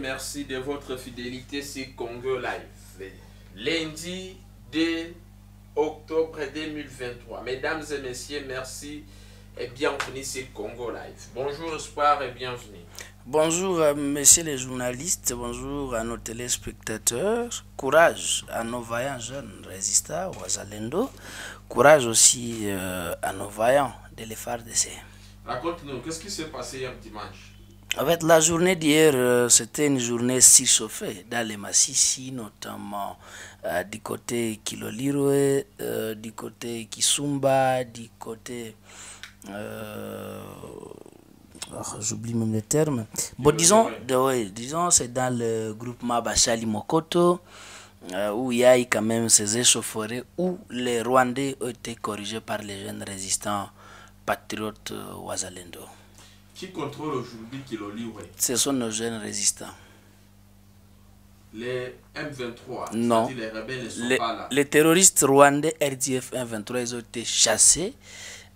merci de votre fidélité sur Congo Live. Lundi 2 octobre 2023. Mesdames et messieurs, merci et bienvenue sur Congo Live. Bonjour Espoir et bienvenue. Bonjour euh, messieurs les journalistes, bonjour à nos téléspectateurs. Courage à nos vaillants jeunes résistants, ouazalendo. Courage aussi euh, à nos vaillants de l'FRDC. Raconte-nous, qu'est-ce qui s'est passé hier dimanche en la journée d'hier, euh, c'était une journée si chauffée dans les massifs, notamment euh, du côté Kilolirwe, euh, du côté Kisumba, du côté... Euh, ah, j'oublie même le terme. Bon, disons, disons c'est dans le groupe Mabachali Mokoto, où il y a eu quand même ces échauffourées, où les Rwandais ont été corrigés par les jeunes résistants patriotes Ouazalendo. Qui contrôle aujourd'hui ouais. Ce sont nos jeunes résistants. Les M23, non. les rebelles Les terroristes rwandais RDF M23, ils ont été chassés.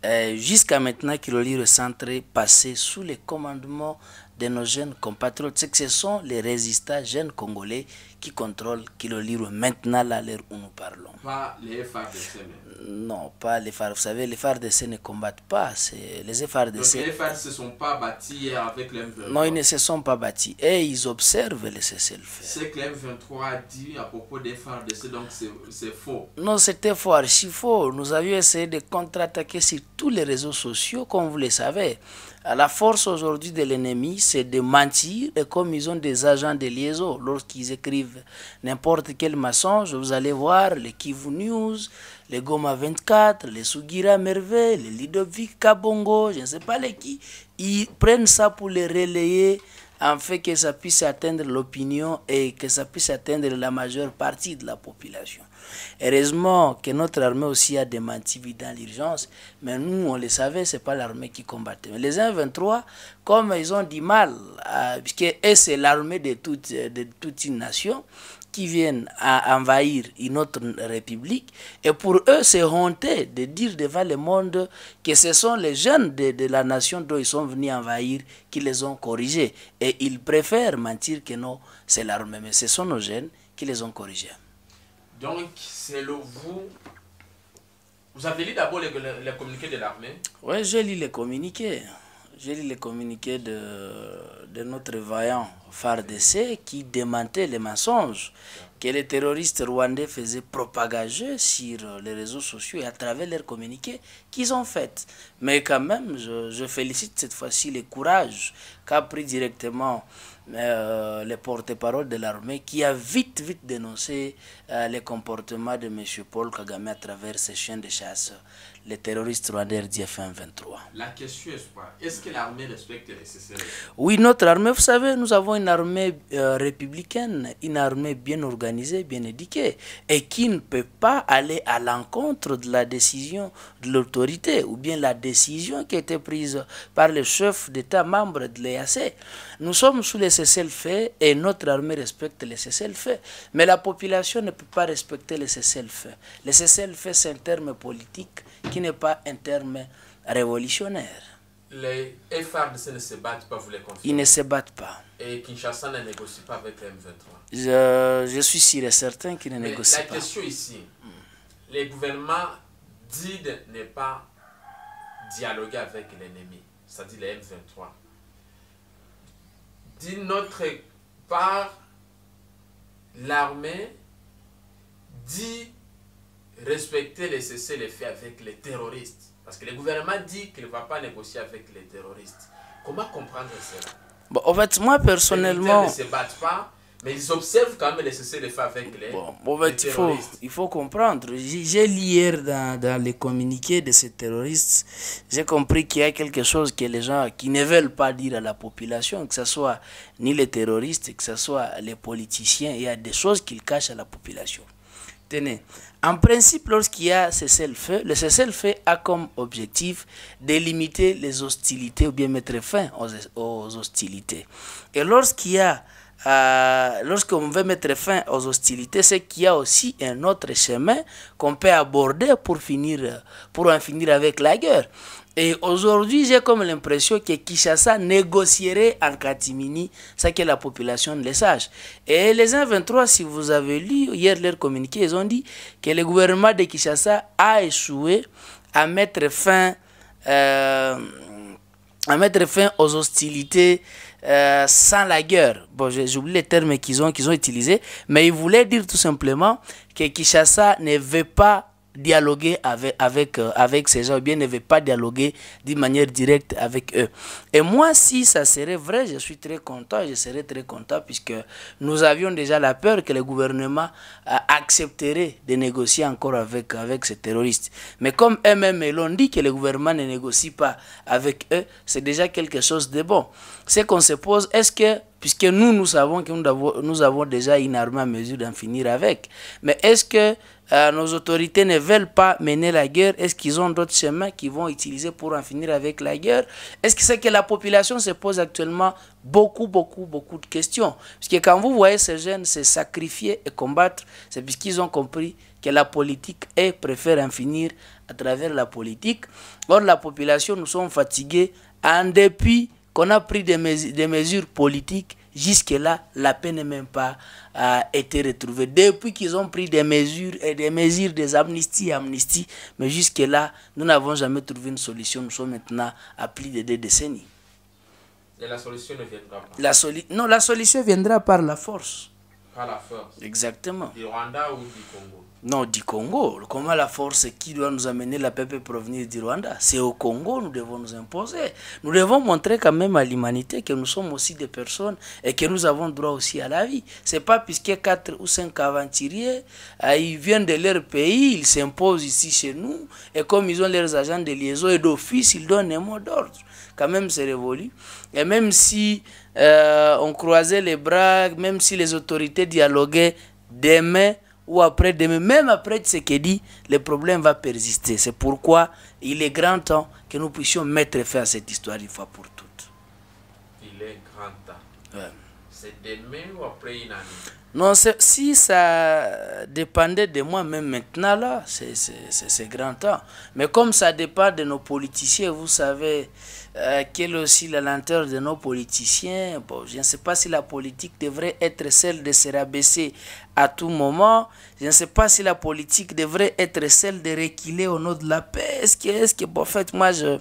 Euh, jusqu'à maintenant, le recentré, passé sous les commandements de nos jeunes compatriotes, c'est que ce sont les résistants jeunes congolais qui contrôlent qui le Kiloliro maintenant à l'heure où nous parlons. Pas les FARDC Non, pas les FARDC. Vous savez, les FARDC ne combattent pas. c'est Les FARDC... Donc les FARDC ne sont pas bâtis avec les Non, ils ne se sont pas bâtis. Et ils observent les cessez le faire. C'est que les 23 dit à propos des FARDC, donc c'est faux. Non, c'était faux, archi faux. Nous avions essayé de contre-attaquer sur tous les réseaux sociaux, comme vous le savez. La force aujourd'hui de l'ennemi, c'est de mentir, et comme ils ont des agents de liaison, lorsqu'ils écrivent n'importe quel mensonge, vous allez voir les Kivu News, les Goma 24, les Sugira Merveille, les Lidovic Kabongo, je ne sais pas les qui, ils prennent ça pour les relayer en fait que ça puisse atteindre l'opinion et que ça puisse atteindre la majeure partie de la population. Heureusement que notre armée aussi a des mantivis dans l'urgence, mais nous, on le savait, c'est pas l'armée qui combattait. Mais les 1-23, comme ils ont du mal, puisque c'est l'armée de de toute une nation, qui viennent à envahir une autre république. Et pour eux, c'est honteux de dire devant le monde que ce sont les jeunes de, la nation dont ils sont venus envahir qui les ont corrigés. Et ils préfèrent mentir que non, c'est l'armée. Mais ce sont nos jeunes qui les ont corrigés. Donc, c'est le vous. Vous avez lu d'abord les, les, communiqués de l'armée Oui, j'ai lu les communiqués. J'ai lu les communiqués de, de notre vaillant FARDC qui démentait les mensonges que les terroristes rwandais faisaient propager sur les réseaux sociaux et à travers leurs communiqués qu'ils ont fait. Mais quand même, je, félicite cette fois-ci le courage qu'a pris directement euh, le porte-parole de l'armée qui a vite, vite dénoncé euh, les comportements de M. Paul Kagame à travers ses chaînes de chasse les terroristes rwandais RDF 23 La question est Est-ce que l'armée respecte les cessez-le-feu Oui, notre armée, vous savez, nous avons une armée euh, républicaine, une armée bien organisée, bien éduquée, et qui ne peut pas aller à l'encontre de la décision de l'autorité, ou bien la décision qui a été prise par le chef d'État membre de l'EAC. Nous sommes sous les cessez-le-feu et notre armée respecte les cessez-le-feu, mais la population ne peut pas respecter les cessez-le-feu. Les cessez-le-feu, c'est un terme politique qui n'est pas un terme révolutionnaire. Les FRDC ne se battent pas, vous les confirmez Ils ne se battent pas. Et Kinshasa ne négocie pas avec les M23 Je, je suis sûr et certain qu'ils ne négocient pas. La question ici, le les gouvernements disent ne pas dialoguer avec l'ennemi, c'est-à-dire les M23. D'une notre part, l'armée dit respecter les cessez-le-feu avec les terroristes. Parce que le gouvernement dit qu'il ne va pas négocier avec les terroristes. Comment comprendre cela bon, En fait, moi personnellement... Ils ne se battent pas, mais ils observent quand même les cessez-le-feu avec les, bon, terroristes. Il faut, il faut comprendre. J'ai lu hier dans, dans, les communiqués de ces terroristes, j'ai compris qu'il y a quelque chose que les gens qui ne veulent pas dire à la population, que ce soit ni les terroristes, que ce soit les politiciens, il y a des choses qu'ils cachent à la population en principe, lorsqu'il y a cessez-le-feu, le feu le cessez feu a comme objectif de limiter les hostilités ou bien mettre fin aux, hostilités. Et lorsqu'il y a euh, lorsqu'on veut mettre fin aux hostilités, c'est qu'il y a aussi un autre chemin qu'on peut aborder pour finir, pour en finir avec la guerre. Et aujourd'hui, j'ai comme l'impression que Kinshasa négocierait en catimini ça que la population le sache. Et les 123, si vous avez lu hier leur communiqué, ils ont dit que le gouvernement de Kinshasa a échoué à mettre fin, euh, à mettre fin aux hostilités euh, sans la guerre. Bon, oublié les termes qu'ils ont, qu'ils ont utilisés, mais ils voulaient dire tout simplement que Kinshasa ne veut pas dialoguer avec, avec, euh, avec ces gens, ou bien ne veut pas dialoguer d'une manière directe avec eux. Et moi, si ça serait vrai, je suis très content, je serais très content, puisque nous avions déjà la peur que le gouvernement euh, accepterait de négocier encore avec, avec ces terroristes. Mais comme eux-mêmes l'ont dit que le gouvernement ne négocie pas avec eux, c'est déjà quelque chose de bon. C'est qu'on se pose, est-ce que Puisque nous, nous savons que nous avons, déjà une armée à mesure d'en finir avec. Mais est-ce que euh, nos autorités ne veulent pas mener la guerre Est-ce qu'ils ont d'autres chemins qu'ils vont utiliser pour en finir avec la guerre Est-ce que c'est que la population se pose actuellement beaucoup, beaucoup, beaucoup de questions Puisque quand vous voyez ces jeunes se sacrifier et combattre, c'est puisqu'ils ont compris que la politique est préfère en finir à travers la politique. Or, la population, nous sommes fatigués en dépit qu'on a pris des, mesures politiques, jusque-là, la paix n'a même pas euh, été retrouvée. Depuis qu'ils ont pris des mesures et euh, des mesures des amnisties, amnisties, mais jusque-là, nous n'avons jamais trouvé une solution. Nous sommes maintenant à plus de deux décennies. Et la solution ne viendra pas la Non, la solution viendra par la force. Pas la force. Exactement. Du Rwanda ou du Congo Non, du Congo. comment la force, qui doit nous amener la paix peut provenir du Rwanda C'est au Congo nous devons nous imposer. Nous devons montrer quand même à l'humanité que nous sommes aussi des personnes et que nous avons droit aussi à la vie. C'est pas puisque quatre ou 5 aventuriers, euh, ils viennent de leur pays, ils s'imposent ici chez nous et comme ils ont leurs agents de liaison et d'office, ils donnent un mot d'ordre. Quand même, c'est révolu. Et même si euh, on croisait les bras, même si les autorités dialoguaient demain ou après demain, même après ce qu'il dit, le problème va persister. C'est pourquoi il est grand temps que nous puissions mettre fin à cette histoire une fois pour toutes. Il est grand temps. C'est demain ou après une année Non, si ça dépendait de moi, même maintenant, là, c'est grand temps. Mais comme ça dépend de nos politiciens, vous savez, euh, quelle est aussi la lenteur de nos politiciens, bon, je ne sais pas si la politique devrait être celle de se rabaisser à tout moment. Je ne sais pas si la politique devrait être celle de reculer au nom de la paix. Est-ce que, est bon, en fait, moi, je...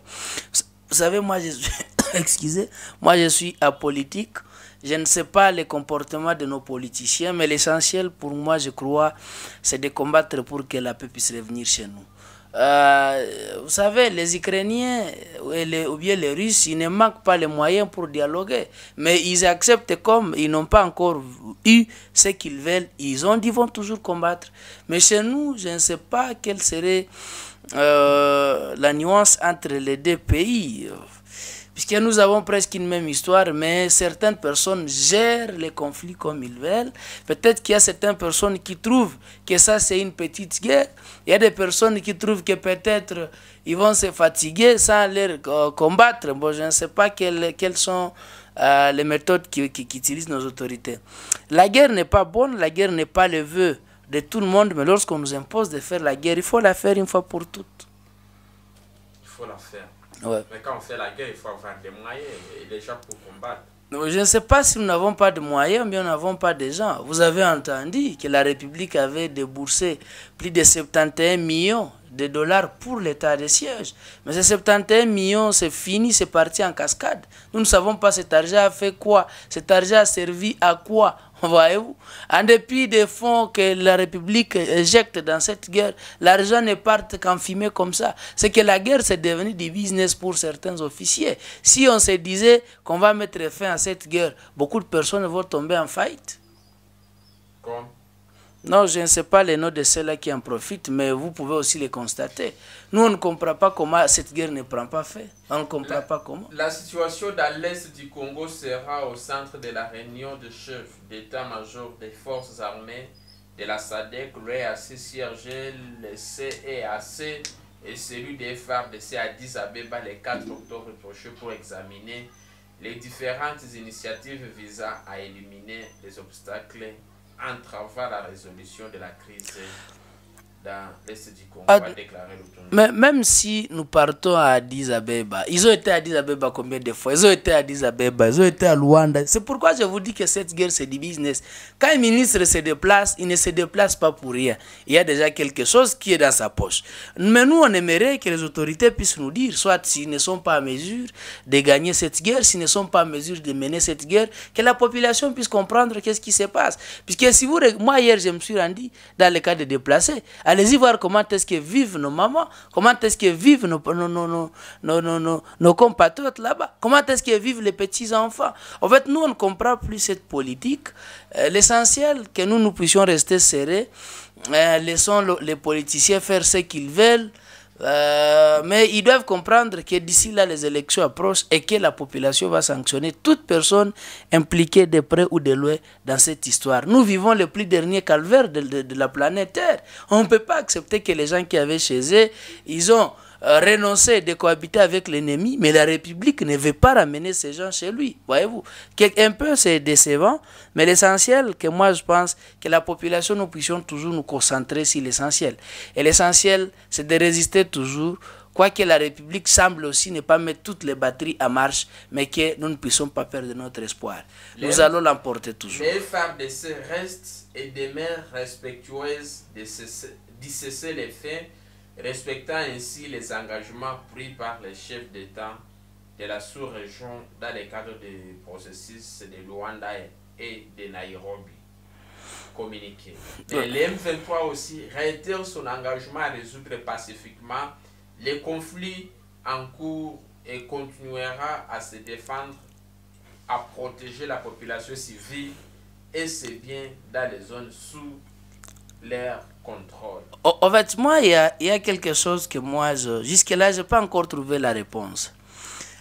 Vous savez, moi, je suis... Excusez, moi, je suis apolitique. Je ne sais pas les comportements de nos politiciens, mais l'essentiel pour moi, je crois, c'est de combattre pour que la paix puisse revenir chez nous. Euh, vous savez, les Ukrainiens et ou bien les Russes, ils ne manquent pas les moyens pour dialoguer. Mais ils acceptent comme ils n'ont pas encore eu ce qu'ils veulent. Ils ont dit vont toujours combattre. Mais chez nous, je ne sais pas quelle serait euh, la nuance entre les deux pays. Puisque nous avons presque une même histoire, mais certaines personnes gèrent les conflits comme ils veulent. Peut-être qu'il y a certaines personnes qui trouvent que ça, c'est une petite guerre. Il y a des personnes qui trouvent que peut-être ils vont se fatiguer sans les euh, combattre. Bon, je ne sais pas quelles, sont euh, les méthodes qu'utilisent nos autorités. La guerre n'est pas bonne, la guerre n'est pas le vœu de tout le monde, mais lorsqu'on nous impose de faire la guerre, il faut la faire une fois pour toutes. Il faut la faire. Mais quand on fait la guerre, il faut avoir des moyens et des gens pour combattre. Je ne sais pas si nous n'avons pas de moyens, mais nous n'avons pas de gens. Vous avez entendu que la République avait déboursé plus de 71 millions de dollars pour l'état de siège. Mais ces 71 millions, c'est fini, c'est parti en cascade. Nous ne savons pas cet argent a fait quoi, cet argent a servi à quoi. voyez-vous En dépit des fonds que la République éjecte dans cette guerre, l'argent ne part qu'en fumée comme ça. C'est que la guerre, c'est devenu du business pour certains officiers. Si on se disait qu'on va mettre fin à cette guerre, beaucoup de personnes vont tomber en faillite. Non, je ne sais pas les noms de ceux-là qui en profitent, mais vous pouvez aussi les constater. Nous, on ne comprend pas comment cette guerre ne prend pas fait. On ne comprend pas comment. La situation dans l'est du Congo sera au centre de la réunion de chefs d'état-major des forces armées de la SADEC, l'EAC, CIRG, le CEAC e et celui des FARDC à Addis Abeba le 4 octobre prochain pour examiner les différentes initiatives visant à éliminer les obstacles entravant la résolution de la crise dans l'est du Congo ah, Mais même si nous partons à Addis Abeba, ils ont été à Addis Abeba combien de fois Ils ont été à Addis Abeba, ils ont été à Luanda. C'est pourquoi je vous dis que cette guerre, c'est du business. Quand un ministre se déplace, il ne se déplace pas pour rien. Il y a déjà quelque chose qui est dans sa poche. Mais nous, on aimerait que les autorités puissent nous dire, soit s'ils ne sont pas en mesure de gagner cette guerre, s'ils ne sont pas en mesure de mener cette guerre, que la population puisse comprendre qu'est-ce qui se passe. Puisque si vous... Moi, hier, je me suis rendu dans le cas de déplacés. Allez-y voir comment est-ce que vivent nos mamans, comment est-ce que vivent nos, nos, nos, nos compatriotes là-bas, comment est-ce que vivent les petits-enfants. En fait, nous, on ne comprend plus cette politique. Euh, l'essentiel, que nous, nous puissions rester serrés, euh, laissons les politiciens faire ce qu'ils veulent. Euh, mais ils doivent comprendre que d'ici là, les élections approchent et que la population va sanctionner toute personne impliquée de près ou de loin dans cette histoire. Nous vivons le plus dernier calvaire de, de la planète Terre. On ne peut pas accepter que les gens qui avaient chez eux, ils ont euh, renoncer de cohabiter avec l'ennemi, mais la République ne veut pas ramener ces gens chez lui, voyez-vous. Un peu c'est décevant, mais l'essentiel que moi je pense que la population, nous puissions toujours nous concentrer sur l'essentiel. Et l'essentiel, c'est de résister toujours, quoique la République semble aussi ne pas mettre toutes les batteries en marche, mais que nous ne puissions pas perdre notre espoir. nous allons l'emporter toujours. Les femmes de ce reste et des mères respectueuses de de cesser les faits respectant ainsi les engagements pris par les chefs d'État de la sous-région dans le cadre des processus de Luanda et de Nairobi. Communiqué. Le l'M23 aussi réitère son engagement à résoudre pacifiquement les conflits en cours et continuera à se défendre, à protéger la population civile et ses biens dans les zones sous leur contrôle. En fait, moi, il y a, quelque chose que moi, jusque-là, je n'ai pas encore trouvé la réponse.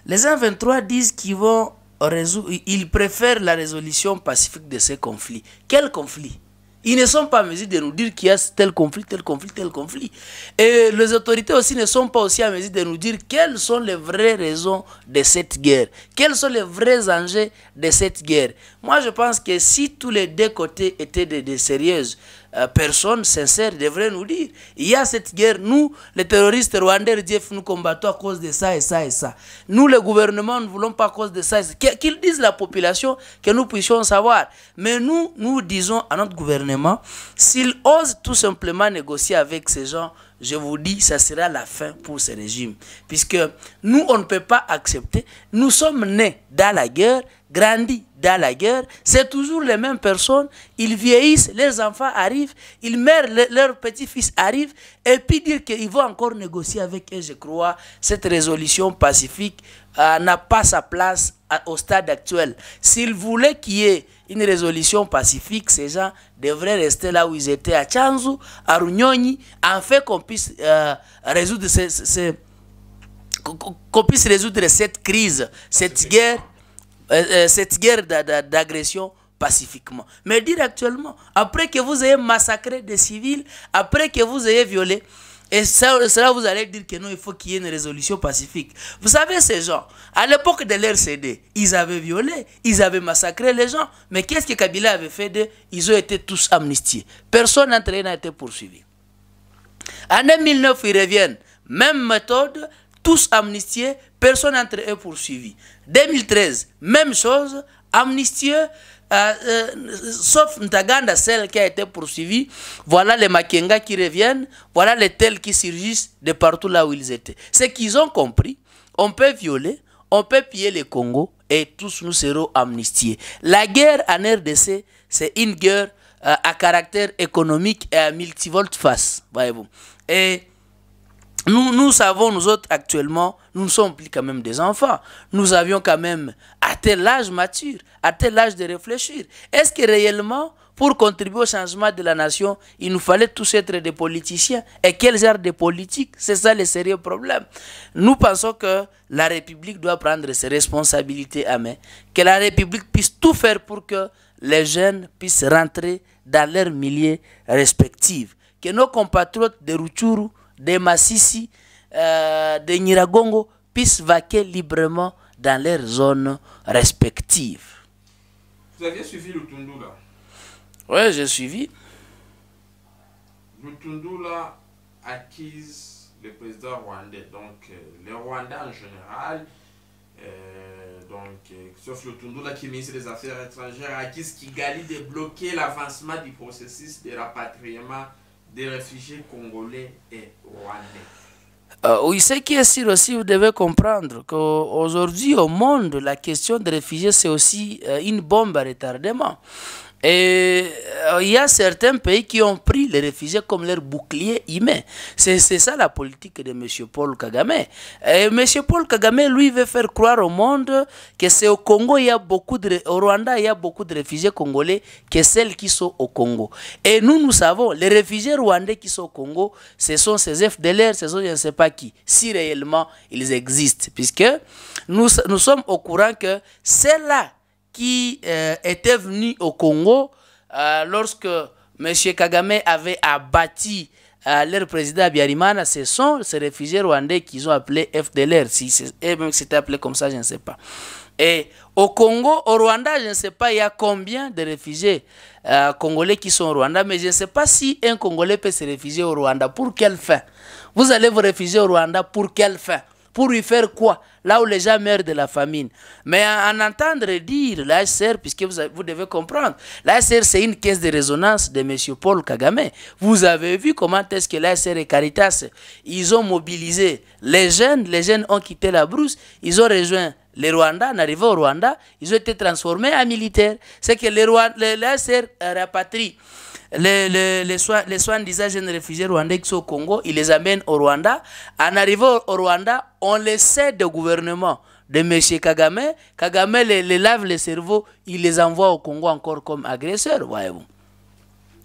Les 123 disent qu'ils vont résoudre, ils préfèrent la résolution pacifique de ces conflits. Quel conflit ils ne sont pas en mesure de nous dire qu'il y a tel conflit, tel conflit, tel conflit. Et les autorités aussi ne sont pas aussi en mesure de nous dire quelles sont les vraies raisons de cette guerre. Quels sont les vrais enjeux de cette guerre. Moi, je pense que si tous les deux côtés étaient des, des sérieuses, euh, personne sincère devrait nous dire. Il y a cette guerre, nous, les terroristes rwandais, nous combattons à cause de ça et ça et ça. Nous, le gouvernement, ne voulons pas à cause de ça ça. Qu'ils disent la population, que nous puissions savoir. Mais nous, nous disons à notre gouvernement, s'il ose tout simplement négocier avec ces gens, je vous dis, ça sera la fin pour ce régime. Puisque nous, on ne peut pas accepter. Nous sommes nés dans la guerre, grandis dans la guerre, c'est toujours les mêmes personnes. Ils vieillissent, les enfants arrivent, ils meurent, leurs petits-fils arrivent, et puis dire qu'ils vont encore négocier avec eux, je crois, cette résolution pacifique euh, n'a pas sa place au stade actuel. S'ils voulaient qu'il y ait une résolution pacifique, ces gens devraient rester là où ils étaient, à Tchanzu, à Runyoni, afin qu'on puisse euh, résoudre qu'on puisse résoudre cette crise, cette guerre euh, euh, cette guerre d'agression pacifiquement. Mais dire actuellement, après que vous ayez massacré des civils, après que vous ayez violé, et cela, vous allez dire que non, il faut qu'il y ait une résolution pacifique. Vous savez, ces gens, à l'époque de l'RCD, ils avaient violé, ils avaient massacré les gens. Mais qu'est-ce que Kabila avait fait d'eux Ils ont été tous amnistiés. Personne d'entre eux n'a été poursuivi. En 2009, ils reviennent. Même méthode, tous amnistiés, personne entre eux poursuivi. 2013, même chose, amnistieux, euh, sauf Ntaganda, celle qui a été poursuivie. Voilà les Makenga qui reviennent, voilà les tels qui surgissent de partout là où ils étaient. Ce qu'ils ont compris, on peut violer, on peut piller le Congo et tous nous serons amnistiés. La guerre en RDC, c'est une guerre euh, à caractère économique et à multivolte face, voyez-vous. Et nous, nous savons, nous autres, actuellement, nous ne sommes plus quand même des enfants. Nous avions quand même, à tel âge mature, à tel âge de réfléchir. Est-ce que réellement, pour contribuer au changement de la nation, il nous fallait tous être des politiciens. Et quel genre de politique C'est ça le sérieux problème. Nous pensons que la République doit prendre ses responsabilités à main, que la République puisse tout faire pour que les jeunes puissent rentrer dans leurs milieux respectifs, que nos compatriotes de Routourou des Massissi, euh, des Niragongo puissent vaquer librement dans leurs zones respectives. Vous aviez suivi le Tundula Oui, j'ai suivi. Le Tundula acquise le président rwandais, donc euh, les Rwandais en général, euh, donc, sauf le Tundula qui est ministre des Affaires étrangères, acquise Kigali de bloquer l'avancement du processus de rapatriement des réfugiés congolais et rwandais. Euh, oui, c'est qui est sûr aussi, vous devez comprendre qu'aujourd'hui au monde, la question des réfugiés, c'est aussi euh, une bombe à retardement. Et euh, il y a certains pays qui ont pris les réfugiés comme leur bouclier humain. C'est ça la politique de M. Paul Kagame. Et M. Paul Kagame, lui, veut faire croire au monde que c'est au Congo, il y a beaucoup de, au Rwanda, il y a beaucoup de réfugiés congolais que celles qui sont au Congo. Et nous, nous savons, les réfugiés rwandais qui sont au Congo, ce sont ces FDLR, ce sont je ne sais pas qui, si réellement ils existent, puisque nous, nous sommes au courant que c'est là qui étaient euh, était venu au Congo euh, lorsque M. Kagame avait abattu euh, leur président Biarimana, ce sont ces réfugiés rwandais qu'ils ont appelés FDLR, si eh c'était appelé comme ça, je ne sais pas. Et au Congo, au Rwanda, je ne sais pas, il y a combien de réfugiés euh, congolais qui sont au Rwanda, mais je ne sais pas si un Congolais peut se réfugier au Rwanda. Pour quelle fin Vous allez vous réfugier au Rwanda pour quelle fin pour lui faire quoi Là où les gens meurent de la famine. Mais en entendre dire l'ASR, puisque vous, devez comprendre, l'ASR c'est une caisse de résonance de M. Paul Kagame. Vous avez vu comment est-ce que l'ASR et Caritas, ils ont mobilisé les jeunes, les jeunes ont quitté la brousse, ils ont rejoint les Rwandais, en arrivant au Rwanda, ils ont été transformés en militaires. C'est que l'ASR euh, rapatrie les, soins, les soins réfugiés rwandais qui sont au Congo, ils les amènent au Rwanda. En arrivant au Rwanda, on les cède au gouvernement de M. Kagame. Kagame les, lave le cerveau, il les envoie au Congo encore comme agresseurs, voyez-vous.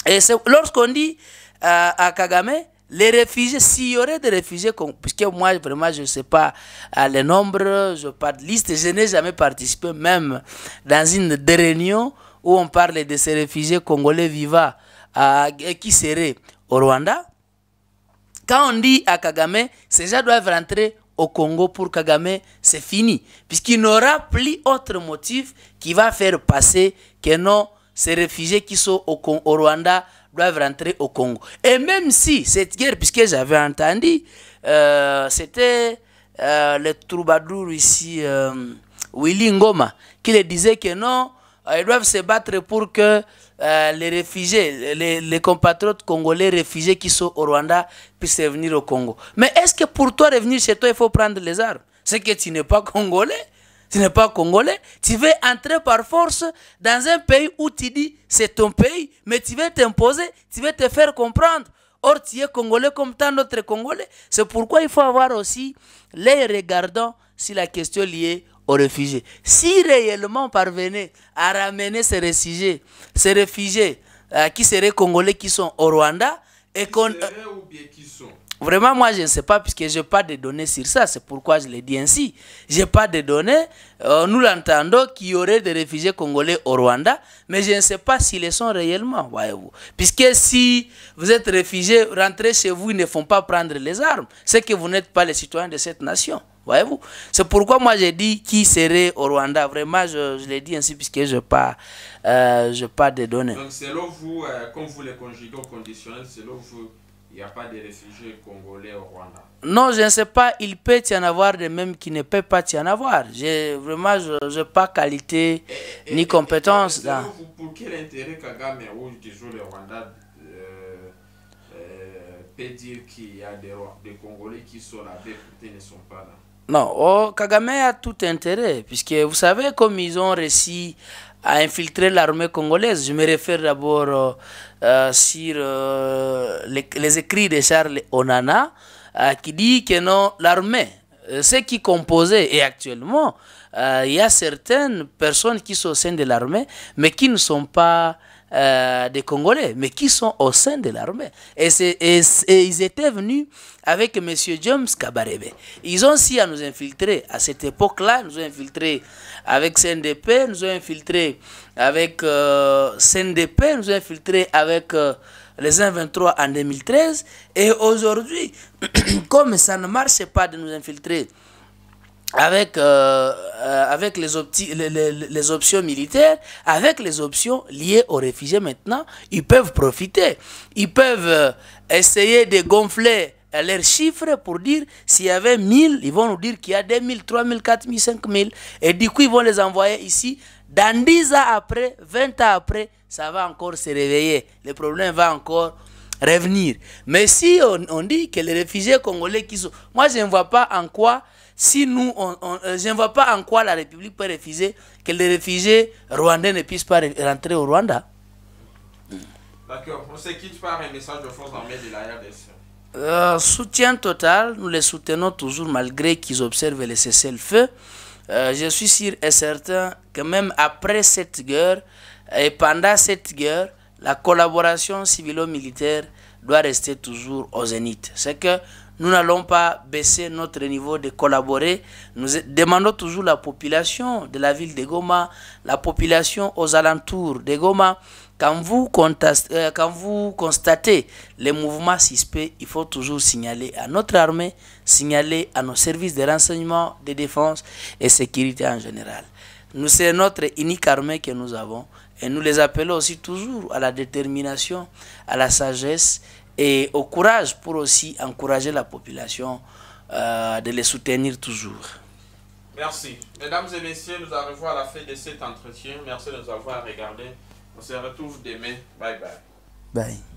Et lorsqu'on dit euh, à Kagame, les réfugiés, s'il y aurait des réfugiés, puisque moi, vraiment, je ne sais pas euh, les nombres, je n'ai de liste, je n'ai jamais participé, même dans une réunion où on parle de ces réfugiés congolais vivants ah, qui serait au Rwanda. Quand on dit à Kagame, ces gens doivent rentrer au Congo pour Kagame, c'est fini. Puisqu'il n'aura plus autre motif qui va faire passer que non, ces réfugiés qui sont au, Rwanda doivent rentrer au Congo. Et même si cette guerre, puisque j'avais entendu, euh, c'était euh, le troubadour ici, euh, Willy Ngoma, qui le disait que non, ils doivent se battre pour que euh, les réfugiés, les, compatriotes congolais réfugiés qui sont au Rwanda puissent revenir au Congo. Mais est-ce que pour toi revenir chez toi, il faut prendre les armes C'est que tu n'es pas congolais, tu n'es pas congolais, tu veux entrer par force dans un pays où tu dis c'est ton pays, mais tu veux t'imposer, tu veux te faire comprendre. Or, tu es congolais comme tant d'autres congolais. C'est pourquoi il faut avoir aussi les regardant sur la question liée aux réfugiés. Si réellement on parvenait à ramener ces réfugiés, ces réfugiés euh, qui seraient congolais, qui sont au Rwanda, et qu'on... Euh, vraiment, moi, je ne sais pas, puisque je n'ai pas de données sur ça. C'est pourquoi je l'ai dit ainsi. Je n'ai pas de données. Euh, nous l'entendons qu'il y aurait des réfugiés congolais au Rwanda, mais je ne sais pas s'ils le sont réellement, voyez-vous. Puisque si vous êtes réfugié, rentrez chez vous, ils ne font pas prendre les armes. C'est que vous n'êtes pas les citoyens de cette nation. Voyez-vous C'est pourquoi moi j'ai dit qui serait au Rwanda. Vraiment, je, je l'ai dit ainsi puisque je n'ai pas de données. Donc selon vous, euh, comme vous les conjuguez au conditionnel, selon vous, il n'y a pas de réfugiés congolais au Rwanda Non, je ne sais pas. Il peut y en avoir de même qui ne peut pas y en avoir. Vraiment, je n'ai pas qualité ni compétence. pour quel intérêt Kagame ou toujours Rwanda euh, euh, peut dire qu'il y a des, des Congolais qui sont là, mais ne sont pas là non, Kagame a tout intérêt, puisque vous savez comme ils ont réussi à infiltrer l'armée congolaise. Je me réfère d'abord euh, euh, sur euh, les, écrits de Charles Onana, qui dit que non, l'armée, ce qui composait, et actuellement, il y a certaines personnes qui sont au sein de l'armée, mais qui ne sont pas euh, des Congolais, mais qui sont au sein de l'armée. Et, ils étaient venus avec M. James Kabarebe. Ils ont aussi à nous infiltrer. À cette époque-là, nous ont infiltrés avec CNDP, nous ont infiltrés avec CNDP, euh, nous ont infiltrés avec euh, les 123 en 2013. Et aujourd'hui, comme ça ne marche pas de nous infiltrer avec, euh, euh, avec les, les, les, options militaires, avec les options liées aux réfugiés maintenant, ils peuvent profiter. Ils peuvent euh, essayer de gonfler leurs chiffres pour dire s'il y avait 1000, ils vont nous dire qu'il y a 2000, 3000, 4000, 5000. Et du coup, ils vont les envoyer ici. Dans 10 ans après, 20 ans après, ça va encore se réveiller. Le problème va encore revenir. Mais si on, on dit que les réfugiés congolais qui sont... Moi, je ne vois pas en quoi si nous, on, euh, je ne vois pas en quoi la République peut refuser que les réfugiés rwandais ne puissent pas rentrer au Rwanda. D'accord. Pour ceux qui un message de force dans de l'ARDC. Euh, soutien total, nous les soutenons toujours malgré qu'ils observent les cessez-le-feu. Euh, je suis sûr et certain que même après cette guerre et pendant cette guerre, la collaboration civilo-militaire doit rester toujours au zénith. C'est que nous n'allons pas baisser notre niveau de collaborer. Nous demandons toujours la population de la ville de Goma, la population aux alentours de Goma. Quand vous, constatez, euh, quand vous constatez les mouvements suspects, il faut toujours signaler à notre armée, signaler à nos services de renseignement, de défense et sécurité en général. Nous, c'est notre unique armée que nous avons. Et nous les appelons aussi toujours à la détermination, à la sagesse et au courage pour aussi encourager la population euh, de les soutenir toujours. Merci. Mesdames et messieurs, nous arrivons à la fin de cet entretien. Merci de nous avoir regardés. On se retrouve demain. Bye bye. Bye.